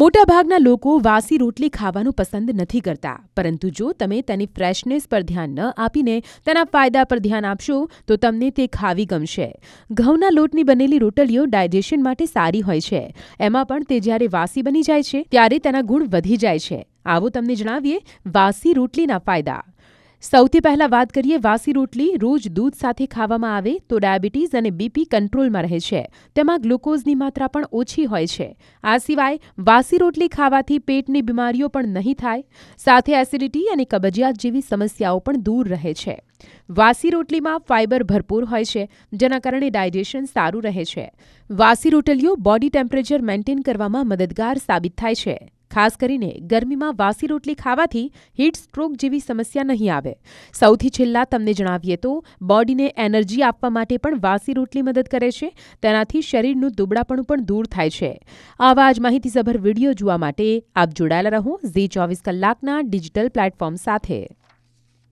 મોટાભાગના લોકો વાસી રોટલી ખાવાનું પસંદ નથી કરતા પરંતુ જો તમે તેની ફ્રેશનેસ પર ધ્યાન ન આપીને તેના ફાયદા પર ધ્યાન આપશો તો તમને તે ખાવી ગમશે ઘઉંના લોટની બનેલી રોટલીઓ ડાયજેશન માટે સારી હોય છે એમાં પણ તે જ્યારે વાસી બની જાય છે ત્યારે તેના ગુણ વધી જાય છે આવો તમને જણાવીએ વાસી રોટલીના ફાયદા સૌથી પહેલાં વાત કરીએ વાસી રોટલી રોજ દૂધ સાથે ખાવામાં આવે તો ડાયાબિટીઝ અને બીપી કંટ્રોલમાં રહે છે તેમાં ગ્લુકોઝની માત્રા પણ ઓછી હોય છે આ સિવાય વાસી રોટલી ખાવાથી પેટની બીમારીઓ પણ નહીં થાય સાથે એસિડિટી અને કબજિયાત જેવી સમસ્યાઓ પણ દૂર રહે છે વાસી રોટલીમાં ફાઇબર ભરપૂર હોય છે જેના કારણે ડાયજેશન સારું રહે છે વાસી રોટલીઓ બોડી ટેમ્પરેચર મેન્ટેન કરવામાં મદદગાર સાબિત થાય છે ખાસ કરીને ગરમીમાં વાસી રોટલી ખાવાથી હીટ સ્ટ્રોક જેવી સમસ્યા નહીં આવે સૌથી છેલ્લા તમને જણાવીએ તો બોડીને એનર્જી આપવા માટે પણ વાસી રોટલી મદદ કરે છે તેનાથી શરીરનું દુબળાપણું પણ દૂર થાય છે આવા જ માહિતીસભર વિડીયો જોવા માટે આપ જોડાયેલા રહો ઝી ચોવીસ કલાકના ડિજિટલ પ્લેટફોર્મ સાથે